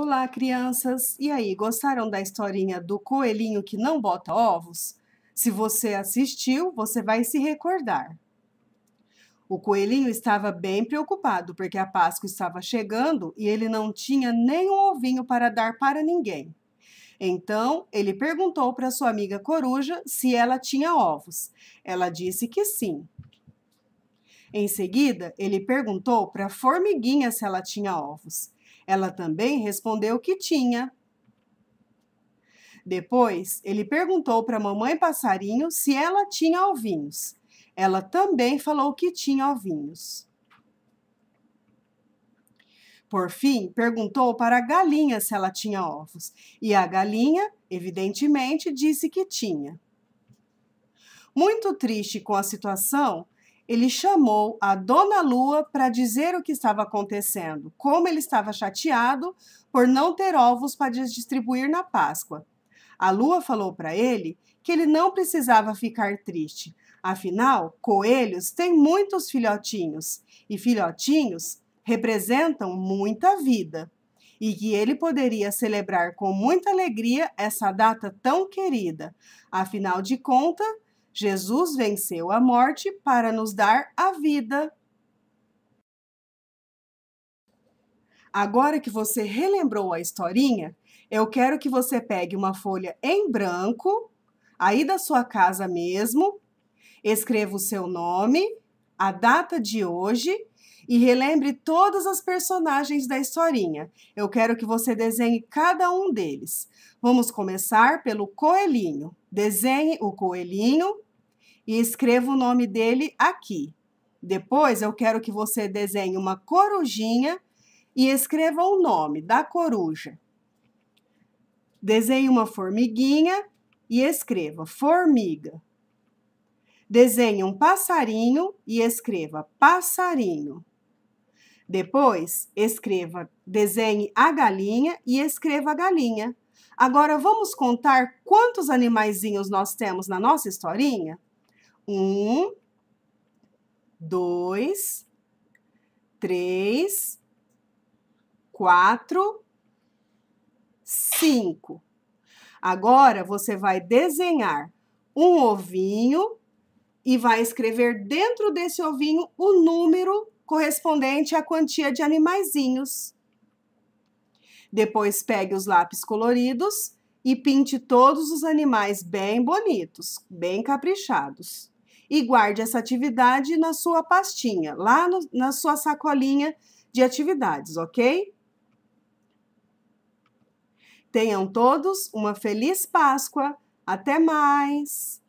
Olá, crianças! E aí, gostaram da historinha do coelhinho que não bota ovos? Se você assistiu, você vai se recordar. O coelhinho estava bem preocupado porque a Páscoa estava chegando e ele não tinha nenhum ovinho para dar para ninguém. Então, ele perguntou para sua amiga coruja se ela tinha ovos. Ela disse que sim. Em seguida, ele perguntou para a formiguinha se ela tinha ovos. Ela também respondeu que tinha. Depois, ele perguntou para a mamãe passarinho se ela tinha ovinhos. Ela também falou que tinha ovinhos. Por fim, perguntou para a galinha se ela tinha ovos, e a galinha, evidentemente, disse que tinha. Muito triste com a situação, ele chamou a Dona Lua para dizer o que estava acontecendo, como ele estava chateado por não ter ovos para distribuir na Páscoa. A Lua falou para ele que ele não precisava ficar triste, afinal, coelhos têm muitos filhotinhos e filhotinhos representam muita vida, e que ele poderia celebrar com muita alegria essa data tão querida. Afinal de contas, Jesus venceu a morte para nos dar a vida. Agora que você relembrou a historinha, eu quero que você pegue uma folha em branco, aí da sua casa mesmo, escreva o seu nome, a data de hoje e relembre todas as personagens da historinha. Eu quero que você desenhe cada um deles. Vamos começar pelo coelhinho. Desenhe o coelhinho e escreva o nome dele aqui. Depois eu quero que você desenhe uma corujinha e escreva o nome da coruja. Desenhe uma formiguinha e escreva formiga. Desenhe um passarinho e escreva passarinho. Depois, escreva, desenhe a galinha e escreva galinha. Agora vamos contar quantos animaizinhos nós temos na nossa historinha? Um, dois, três, quatro, cinco. Agora você vai desenhar um ovinho e vai escrever dentro desse ovinho o número correspondente à quantia de animaizinhos. Depois pegue os lápis coloridos e pinte todos os animais bem bonitos, bem caprichados e guarde essa atividade na sua pastinha, lá no, na sua sacolinha de atividades, ok? Tenham todos uma feliz Páscoa. Até mais!